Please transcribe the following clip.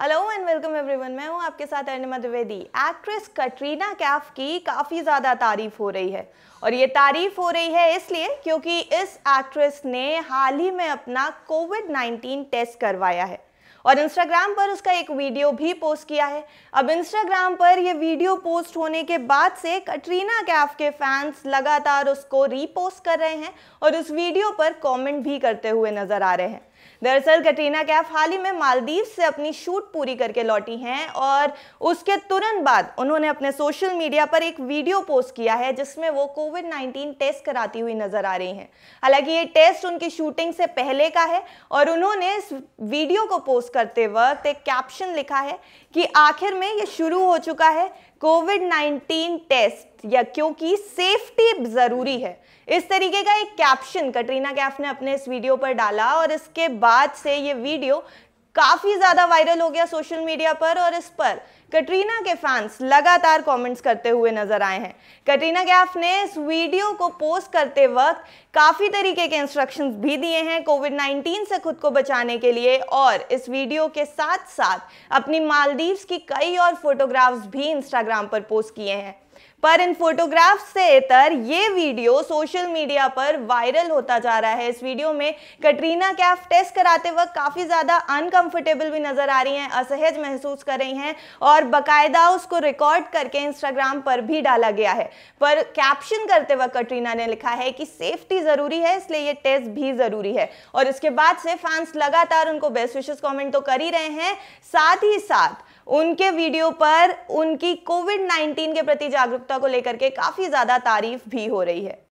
hello and welcome everyone मैं हूं आपके साथ अनिमा द्विवेदी एक्ट्रेस कटरीना कैफ की काफ़ी ज़्यादा तारीफ हो रही है और ये तारीफ हो रही है इसलिए क्योंकि इस एक्ट्रेस ने हाल ही में अपना कोविड 19 टेस्ट करवाया है और इंस्टाग्राम पर उसका एक वीडियो भी पोस्ट किया है अब इंस्टाग्राम पर यह वीडियो पोस्ट होने के बाद से कटरीना कैफ के फैंस लगातार उसको रीपोस्ट कर रहे हैं और उस वीडियो पर कमेंट भी करते हुए नजर आ रहे हैं दरअसल कटरीना कैफ हाल ही में मालदीव से अपनी शूट पूरी करके लौटी हैं और उसके तुरंत बाद उन्होंने अपने सोशल मीडिया पर एक वीडियो पोस्ट किया है जिसमें वो कोविड 19 टेस्ट कराती हुई नजर आ रही हैं हालांकि ये टेस्ट उनकी शूटिंग से पहले का है और उन्होंने इस वीडियो को पोस्ट करते वक्त एक कैप्शन लिखा है कि आखिर में ये शुरू हो चुका है कोविड 19 टेस्ट या क्योंकि सेफ्टी जरूरी है इस तरीके का एक कैप्शन कटरीना कैफ ने अपने इस वीडियो पर डाला और इसके बाद से ये वीडियो काफ़ी ज़्यादा वायरल हो गया सोशल मीडिया पर और इस पर कटरीना के फैंस लगातार कमेंट्स करते हुए नजर आए हैं कटरीना कैफ ने इस वीडियो को पोस्ट करते वक्त काफ़ी तरीके के इंस्ट्रक्शंस भी दिए हैं कोविड 19 से खुद को बचाने के लिए और इस वीडियो के साथ साथ अपनी मालदीव्स की कई और फोटोग्राफ्स भी इंस्टाग्राम पर पोस्ट किए हैं पर इन फोटोग्राफ से इतर ये वीडियो सोशल मीडिया पर वायरल होता जा रहा है इस वीडियो में कटरीना कैफ टेस्ट कराते वक्त काफ़ी ज़्यादा अनकंफर्टेबल भी नज़र आ रही हैं असहज महसूस कर रही हैं और बकायदा उसको रिकॉर्ड करके इंस्टाग्राम पर भी डाला गया है पर कैप्शन करते वक्त कटरीना ने लिखा है कि सेफ्टी ज़रूरी है इसलिए ये टेस्ट भी ज़रूरी है और इसके बाद से फैंस लगातार उनको बेस्ट विशेष कॉमेंट तो कर ही रहे हैं साथ ही साथ उनके वीडियो पर उनकी कोविड 19 के प्रति जागरूकता को लेकर के काफ़ी ज़्यादा तारीफ भी हो रही है